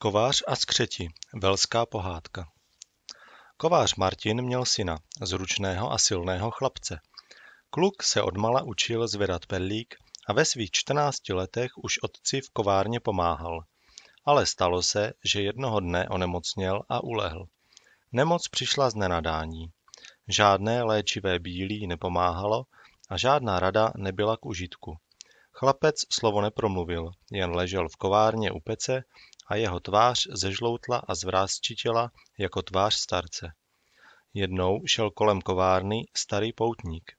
Kovář a skřeti Velská pohádka Kovář Martin měl syna, zručného a silného chlapce. Kluk se odmala učil zvedat perlík a ve svých čtrnácti letech už otci v kovárně pomáhal. Ale stalo se, že jednoho dne onemocněl a ulehl. Nemoc přišla z nenadání. Žádné léčivé bílí nepomáhalo a žádná rada nebyla k užitku. Chlapec slovo nepromluvil, jen ležel v kovárně u pece a jeho tvář zežloutla a zvrázčitila jako tvář starce. Jednou šel kolem kovárny starý poutník.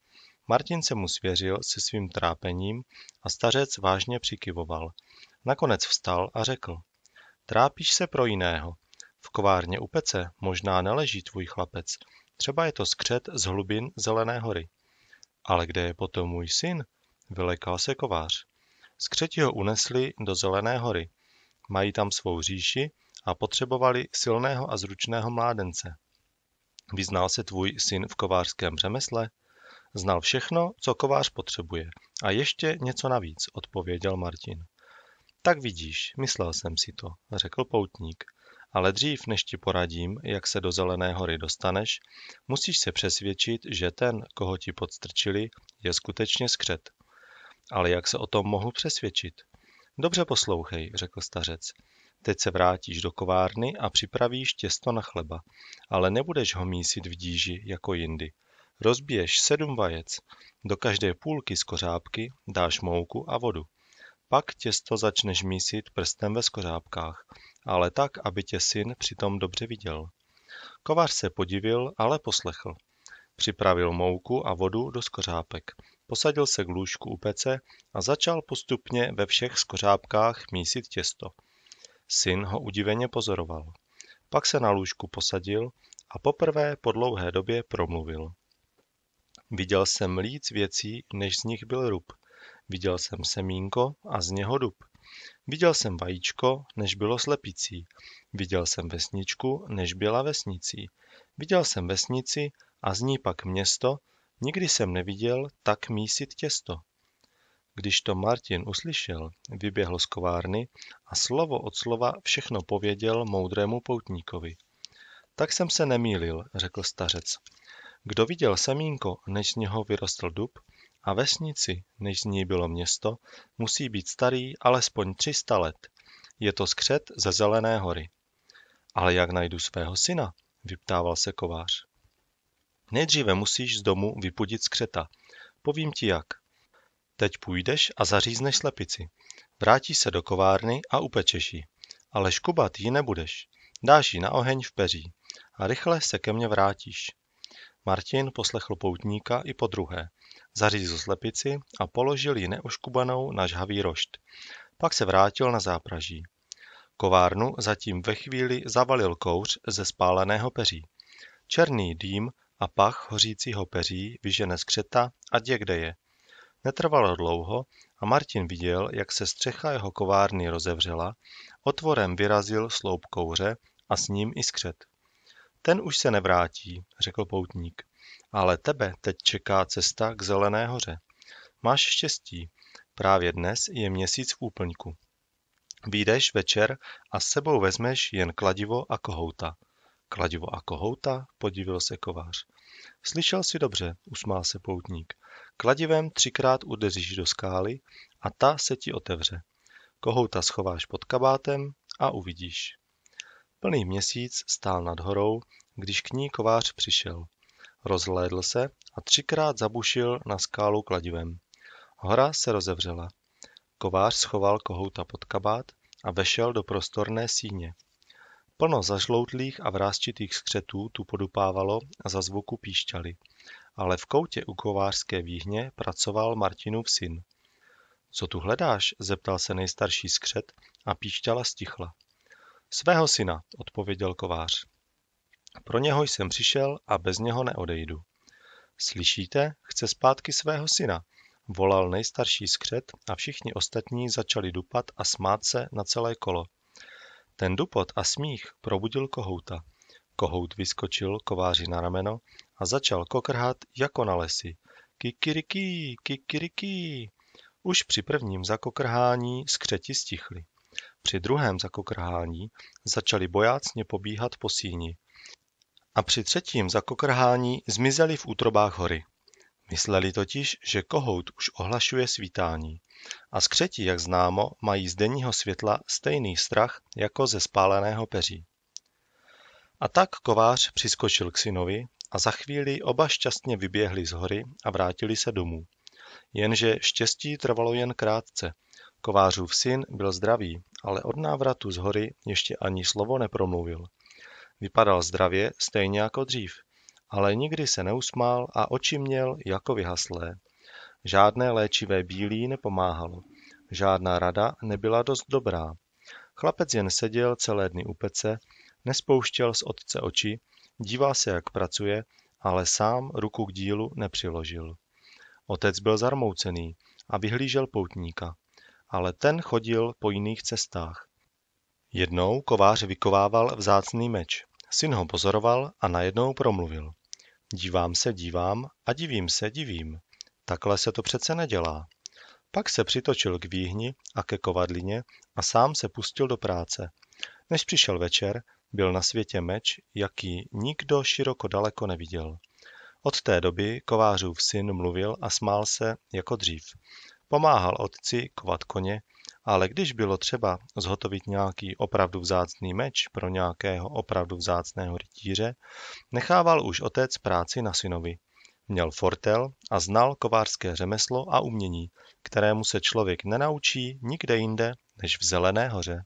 Martin se mu svěřil se svým trápením a stařec vážně přikyvoval. Nakonec vstal a řekl. Trápíš se pro jiného. V kovárně u pece možná neleží tvůj chlapec. Třeba je to skřet z hlubin Zelené hory. Ale kde je potom můj syn? Vylekal se kovář. Skřeti ho unesli do Zelené hory mají tam svou říši a potřebovali silného a zručného mládence. Vyznal se tvůj syn v kovářském řemesle? Znal všechno, co kovář potřebuje. A ještě něco navíc, odpověděl Martin. Tak vidíš, myslel jsem si to, řekl poutník. Ale dřív, než ti poradím, jak se do Zelené hory dostaneš, musíš se přesvědčit, že ten, koho ti podstrčili, je skutečně skřet. Ale jak se o tom mohu přesvědčit? Dobře poslouchej, řekl stařec. Teď se vrátíš do kovárny a připravíš těsto na chleba, ale nebudeš ho mísit v díži jako jindy. Rozbiješ sedm vajec, do každé půlky z kořápky dáš mouku a vodu. Pak těsto začneš mísit prstem ve skořápkách, ale tak, aby tě syn přitom dobře viděl. Kovář se podivil, ale poslechl. Připravil mouku a vodu do skořápek posadil se k lůžku u pece a začal postupně ve všech skořápkách mísit těsto. Syn ho udiveně pozoroval. Pak se na lůžku posadil a poprvé po dlouhé době promluvil. Viděl jsem líc věcí, než z nich byl rub. Viděl jsem semínko a z něho dub. Viděl jsem vajíčko, než bylo slepicí. Viděl jsem vesničku, než byla vesnicí. Viděl jsem vesnici a z ní pak město Nikdy jsem neviděl tak mísit těsto. Když to Martin uslyšel, vyběhl z kovárny a slovo od slova všechno pověděl moudrému poutníkovi. Tak jsem se nemýlil, řekl stařec. Kdo viděl semínko, než z něho vyrostl dub, a vesnici, než z ní bylo město, musí být starý alespoň 300 let. Je to skřet ze Zelené hory. Ale jak najdu svého syna? vyptával se kovář. Nejdříve musíš z domu vypudit skřeta. Povím ti jak. Teď půjdeš a zařízneš slepici. Vrátíš se do kovárny a upečeš ji. Ale škubat ji nebudeš. Dáš ji na oheň v peří. A rychle se ke mně vrátíš. Martin poslechl poutníka i po druhé. Zařízl slepici a položil ji neoškubanou na žhavý rošt. Pak se vrátil na zápraží. Kovárnu zatím ve chvíli zavalil kouř ze spáleného peří. Černý dým a pach hořícího peří vyžene z křeta, a je kde je. Netrvalo dlouho a Martin viděl, jak se střecha jeho kovárny rozevřela, otvorem vyrazil sloup kouře a s ním i skřet. Ten už se nevrátí, řekl poutník, ale tebe teď čeká cesta k Zelené hoře. Máš štěstí, právě dnes je měsíc v úplňku. Výjdeš večer a s sebou vezmeš jen kladivo a kohouta – Kladivo a kohouta? Podivil se kovář. Slyšel si dobře, usmál se poutník. Kladivem třikrát udeříš do skály a ta se ti otevře. Kohouta schováš pod kabátem a uvidíš. Plný měsíc stál nad horou, když k ní kovář přišel. Rozhlédl se a třikrát zabušil na skálu kladivem. Hora se rozevřela. Kovář schoval kohouta pod kabát a vešel do prostorné síně. Plno zažloutlých a vrázčitých skřetů tu podupávalo a za zvuku píšťali. Ale v koutě u kovářské výhně pracoval Martinův syn. Co tu hledáš? zeptal se nejstarší skřet a píšťala stichla. Svého syna, odpověděl kovář. Pro něho jsem přišel a bez něho neodejdu. Slyšíte, chce zpátky svého syna, volal nejstarší skřet a všichni ostatní začali dupat a smát se na celé kolo. Ten dupot a smích probudil kohouta. Kohout vyskočil kováři na rameno a začal kokrhat jako na lesy. Kikiriki, kikiriki. Už při prvním zakokrhání skřeti stichly. Při druhém zakokrhání začali bojácně pobíhat po síni. A při třetím zakokrhání zmizeli v útrobách hory. Mysleli totiž, že kohout už ohlašuje svítání. A skřeti, jak známo, mají z denního světla stejný strach jako ze spáleného peří. A tak kovář přiskočil k synovi a za chvíli oba šťastně vyběhli z hory a vrátili se domů. Jenže štěstí trvalo jen krátce. Kovářův syn byl zdravý, ale od návratu z hory ještě ani slovo nepromluvil. Vypadal zdravě stejně jako dřív – ale nikdy se neusmál a oči měl jako vyhaslé. Žádné léčivé bílí nepomáhalo. Žádná rada nebyla dost dobrá. Chlapec jen seděl celé dny u pece, nespouštěl z otce oči, díval se, jak pracuje, ale sám ruku k dílu nepřiložil. Otec byl zarmoucený a vyhlížel poutníka, ale ten chodil po jiných cestách. Jednou kovář vykovával vzácný meč. Syn ho pozoroval a najednou promluvil. Dívám se, dívám a divím se, divím. Takhle se to přece nedělá. Pak se přitočil k výhni a ke kovadlině a sám se pustil do práce. Než přišel večer, byl na světě meč, jaký nikdo široko daleko neviděl. Od té doby kovářův syn mluvil a smál se jako dřív. Pomáhal otci kovat koně ale když bylo třeba zhotovit nějaký opravdu vzácný meč pro nějakého opravdu vzácného rytíře, nechával už otec práci na synovi. Měl fortel a znal kovářské řemeslo a umění, kterému se člověk nenaučí nikde jinde než v Zelené hoře.